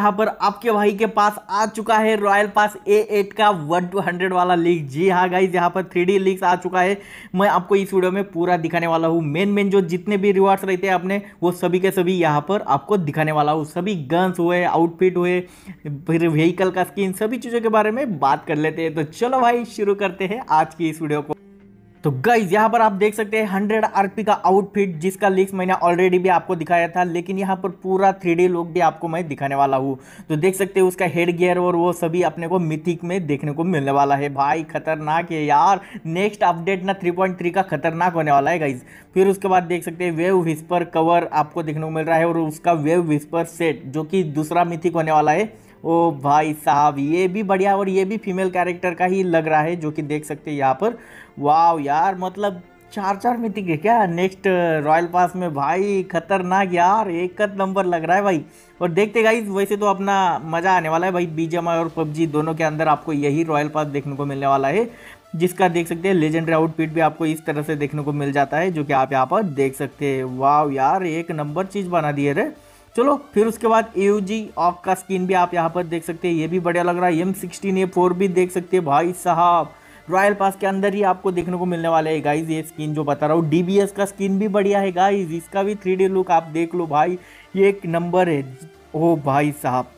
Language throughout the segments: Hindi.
यहाँ पर आपके भाई के पास आ चुका है रॉयल पास ए एट का वन टू हंड्रेड वाला लीक जी हाँ गाइज यहाँ पर थ्री डी लीक्स आ चुका है मैं आपको इस वीडियो में पूरा दिखाने वाला हूँ मेन मेन जो जितने भी रिवार्ड्स रहते हैं अपने वो सभी के सभी यहाँ पर आपको दिखाने वाला हूँ सभी गन्स हुए आउटफिट हुए फिर व्हीकल का स्किन सभी चीज़ों के बारे में बात कर लेते हैं तो चलो भाई शुरू करते हैं आज की इस वीडियो को तो गाइज यहाँ पर आप देख सकते हैं हंड्रेड आरपी का आउटफिट जिसका लिंक्स मैंने ऑलरेडी भी आपको दिखाया था लेकिन यहाँ पर पूरा थ्री लुक भी आपको मैं दिखाने वाला हूँ तो देख सकते हैं उसका हेड गियर और वो सभी अपने को मिथिक में देखने को मिलने वाला है भाई खतरनाक है यार नेक्स्ट अपडेट ना थ्री का खतरनाक होने वाला है गाइज फिर उसके बाद देख सकते हैं वेव विस्पर कवर आपको देखने को मिल रहा है और उसका वेव विस्पर सेट जो कि दूसरा मिथिक होने वाला है ओ भाई साहब ये भी बढ़िया और ये भी फीमेल कैरेक्टर का ही लग रहा है जो कि देख सकते हैं यहाँ पर वाह यार मतलब चार चार मीटिंग है क्या नेक्स्ट रॉयल पास में भाई खतरनाक यार एक नंबर लग रहा है भाई और देखते गाई वैसे तो अपना मज़ा आने वाला है भाई बीजेम और पबजी दोनों के अंदर आपको यही रॉयल पास देखने को मिलने वाला है जिसका देख सकते हैं लेजेंडरी आउटफिट भी आपको इस तरह से देखने को मिल जाता है जो कि आप यहाँ पर देख सकते हैं वाह यार एक नंबर चीज़ बना दिए रे चलो फिर उसके बाद ए ऑफ का स्किन भी आप यहाँ पर देख सकते हैं ये भी बढ़िया लग रहा है एम सिक्सटीन ए फोर भी देख सकते हैं भाई साहब रॉयल पास के अंदर ही आपको देखने को मिलने वाला है गाइज ये स्किन जो बता रहा हूँ डी का स्किन भी बढ़िया है गाइज इसका भी थ्री लुक आप देख लो भाई ये एक नंबर है ओ भाई साहब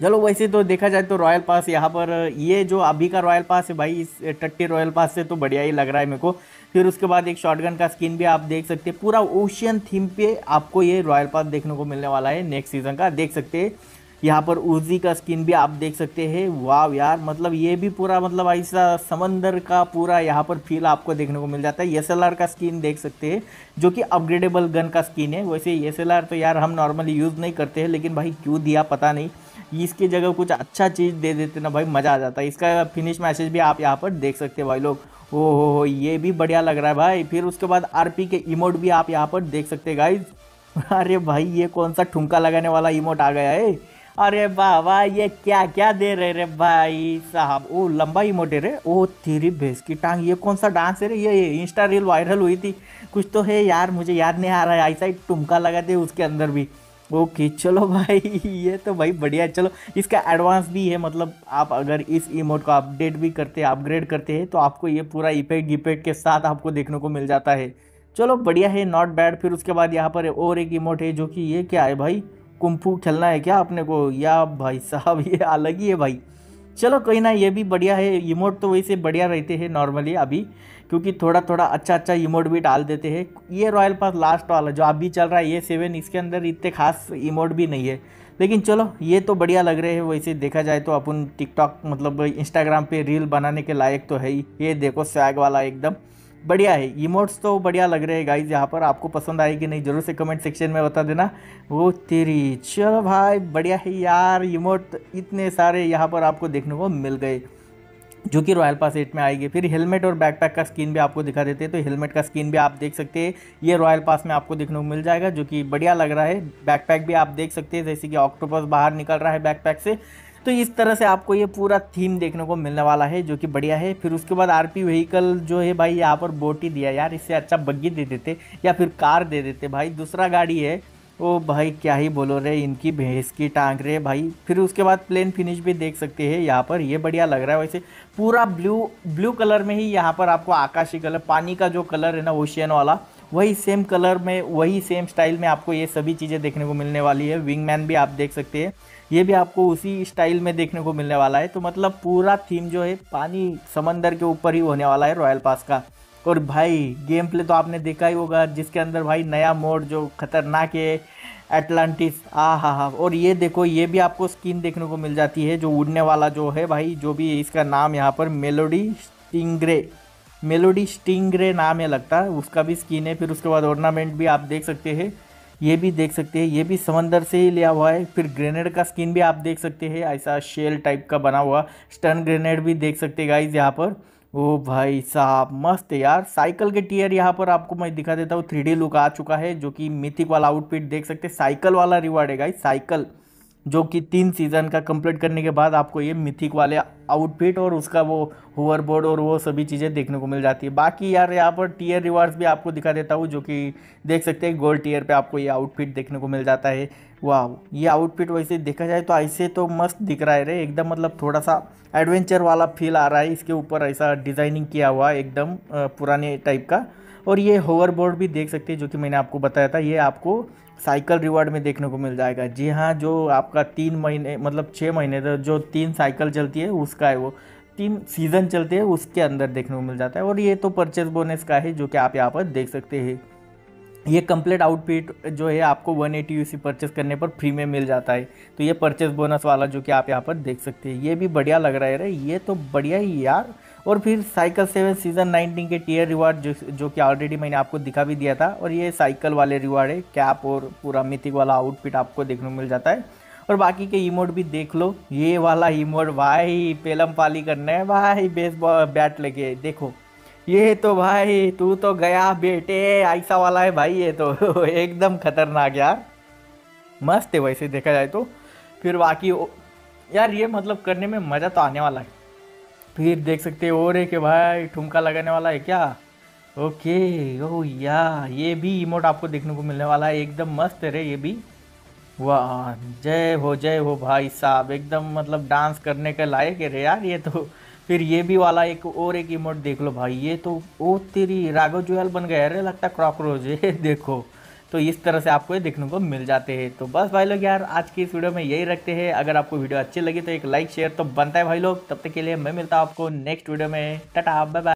चलो वैसे तो देखा जाए तो रॉयल पास यहाँ पर ये जो अभी का रॉयल पास है भाई इस टट्टी रॉयल पास से तो बढ़िया ही लग रहा है मेरे को फिर उसके बाद एक शॉटगन का स्किन भी आप देख सकते हैं पूरा ओशियन थीम पे आपको ये रॉयल पास देखने को मिलने वाला है नेक्स्ट सीज़न का देख सकते हैं यहाँ पर उर्जी का स्किन भी आप देख सकते हैं वाह यार मतलब ये भी पूरा मतलब ऐसा समंदर का पूरा यहाँ पर फील आपको देखने को मिल जाता है एस का स्किन देख सकते हैं जो कि अपग्रेडेबल गन का स्किन है वैसे एस तो यार हम नॉर्मली यूज़ नहीं करते हैं लेकिन भाई क्यों दिया पता नहीं इसकी जगह कुछ अच्छा चीज़ दे देते ना भाई मज़ा आ जाता है इसका फिनिश मैसेज भी आप यहाँ पर देख सकते हो भाई लोग ओ हो हो ये भी बढ़िया लग रहा है भाई फिर उसके बाद आरपी के इमोट भी आप यहाँ पर देख सकते हैं गाइज अरे भाई ये कौन सा ठुमका लगाने वाला इमोट आ गया है अरे बाबा ये क्या क्या दे रहे रे भाई साहब ओ लंबा इमोट है रे ओ तेरी भैंस की टांग ये कौन सा डांस है रे ये, ये इंस्टा रील वायरल हुई थी कुछ तो है यार मुझे याद नहीं आ रहा है ऐसा ही टुमका लगा दे उसके अंदर भी ओके चलो भाई ये तो भाई बढ़िया चलो इसका एडवांस भी है मतलब आप अगर इस इमोट को अपडेट भी करते हैं अपग्रेड करते हैं तो आपको ये पूरा इपेक्ट इफेक्ट के साथ आपको देखने को मिल जाता है चलो बढ़िया है नॉट बैड फिर उसके बाद यहाँ पर और एक इमोट है जो कि ये क्या है भाई कुम्फू खेलना है क्या अपने को या भाई साहब ये अलग ही है भाई चलो कहीं ना ये भी बढ़िया है इमोट तो वैसे बढ़िया रहते हैं नॉर्मली अभी क्योंकि थोड़ा थोड़ा अच्छा अच्छा इमोट भी डाल देते हैं ये रॉयल पास लास्ट वाला जो अभी चल रहा है ये सेवन इसके अंदर इतने खास इमोट भी नहीं है लेकिन चलो ये तो बढ़िया लग रहे हैं वैसे देखा जाए तो अपन टिकटॉक मतलब इंस्टाग्राम पे रील बनाने के लायक तो है ही ये देखो स्वैग वाला एकदम बढ़िया है इमोट्स तो बढ़िया लग रहे हैं गाइज यहाँ पर आपको पसंद आए कि नहीं जरूर से कमेंट सेक्शन में बता देना वो तेरी चलो भाई बढ़िया है यार इमोट इतने सारे यहाँ पर आपको देखने को मिल गए जो कि रॉयल पास एट में आएगी फिर हेलमेट और बैकपैक का स्क्रीन भी आपको दिखा देते हैं तो हेलमेट का स्क्रीन भी आप देख सकते हैं ये रॉयल पास में आपको देखने को मिल जाएगा जो कि बढ़िया लग रहा है बैकपैक भी आप देख सकते हैं जैसे कि ऑक्टोपस बाहर निकल रहा है बैकपैक से तो इस तरह से आपको ये पूरा थीम देखने को मिलने वाला है जो कि बढ़िया है फिर उसके बाद आरपी व्हीकल जो है भाई यहाँ पर बोट ही दिया यार इससे अच्छा बग्गी दे देते या फिर कार दे देते भाई दूसरा गाड़ी है ओ भाई क्या ही बोलो रे इनकी भैंस की टांग रे भाई फिर उसके बाद प्लेन फिनिश भी देख सकते हैं यहाँ पर ये बढ़िया लग रहा है वैसे पूरा ब्लू ब्लू कलर में ही यहाँ पर आपको आकाशी कलर पानी का जो कलर है ना ओशियन वाला वही सेम कलर में वही सेम स्टाइल में आपको ये सभी चीज़ें देखने को मिलने वाली है विंगमैन भी आप देख सकते हैं ये भी आपको उसी स्टाइल में देखने को मिलने वाला है तो मतलब पूरा थीम जो है पानी समंदर के ऊपर ही होने वाला है रॉयल पास का और भाई गेम प्ले तो आपने देखा ही होगा जिसके अंदर भाई नया मोड जो खतरनाक है एटलांटिस आ हा हा और ये देखो ये भी आपको स्किन देखने को मिल जाती है जो उड़ने वाला जो है भाई जो भी इसका नाम यहाँ पर मेलोडी स्टिंगरे मेलोडी स्टिंगरे नाम है लगता है उसका भी स्किन है फिर उसके बाद ऑर्नामेंट भी आप देख सकते हैं ये भी देख सकते हैं ये भी समंदर से ही लिया हुआ है फिर ग्रेनेड का स्किन भी आप देख सकते हैं ऐसा शेल टाइप का बना हुआ स्टन ग्रेनेड भी देख सकते हैं गाइज यहाँ पर ओ भाई साहब मस्त यार साइकिल के टीयर यहाँ पर आपको मैं दिखा देता हूँ थ्री लुक आ चुका है जो कि मिथिक वाला आउटफिट देख सकते साइकिल वाला रिवार्ड है गाई साइकिल जो कि तीन सीज़न का कंप्लीट करने के बाद आपको ये मिथिक वाले आउटफिट और उसका वो होवर बोर्ड और वो सभी चीज़ें देखने को मिल जाती है बाकी यार यहाँ पर टीयर रिवार्ड्स भी आपको दिखा देता हूँ जो कि देख सकते हैं गोल्ड टीयर पे आपको ये आउटफिट देखने को मिल जाता है वाह ये आउटफिट वैसे देखा जाए तो ऐसे तो मस्त दिख रहा है रे एकदम मतलब थोड़ा सा एडवेंचर वाला फील आ रहा है इसके ऊपर ऐसा डिज़ाइनिंग किया हुआ एकदम पुराने टाइप का और ये होवर बोर्ड भी देख सकते हैं जो कि मैंने आपको बताया था ये आपको साइकिल रिवार्ड में देखने को मिल जाएगा जी हाँ जो आपका तीन महीने मतलब छः महीने तक तो जो तीन साइकिल चलती है उसका है वो तीन सीज़न चलते हैं उसके अंदर देखने को मिल जाता है और ये तो परचेज बोनस का है जो कि आप यहाँ पर देख सकते हैं ये कंप्लीट आउटफिट जो है आपको 180 एटी यू परचेस करने पर फ्री में मिल जाता है तो ये परचेस बोनस वाला जो कि आप यहाँ पर देख सकते हैं ये भी बढ़िया लग रहा है रे ये तो बढ़िया ही यार और फिर साइकिल सेवन सीज़न नाइनटीन के टीयर रिवार्ड जो जो कि ऑलरेडी मैंने आपको दिखा भी दिया था और ये साइकिल वाले रिवार्ड है कैप और पूरा मिथिक वाला आउटफिट आपको देखने को मिल जाता है और बाकी के इमोट भी देख लो ये वाला इमोट भाई पेलम पाली करना है भाई बेस बैट लगे देखो ये तो भाई तू तो गया बेटे ऐसा वाला है भाई ये तो एकदम खतरनाक यार मस्त है वैसे देखा जाए तो फिर बाकी यार ये मतलब करने में मज़ा तो आने वाला है फिर देख सकते हो रे के भाई ठुमका लगाने वाला है क्या ओके ओ या ये भी इमोट आपको देखने को मिलने वाला है एकदम मस्त है ये भी वाह जय हो जय हो भाई साहब एकदम मतलब डांस करने के लायक है रे यार ये तो फिर ये भी वाला एक और एक इमोट देख लो भाई ये तो ओ तेरी राघव जुएल बन गया रे लगता क्रॉकरोच ये देखो तो इस तरह से आपको ये देखने को मिल जाते हैं तो बस भाई लोग यार आज की इस वीडियो में यही रखते हैं अगर आपको वीडियो अच्छी लगी तो एक लाइक शेयर तो बनता है भाई लोग तब तक के लिए मैं मिलता हूँ आपको नेक्स्ट वीडियो में टाटा बाय बाय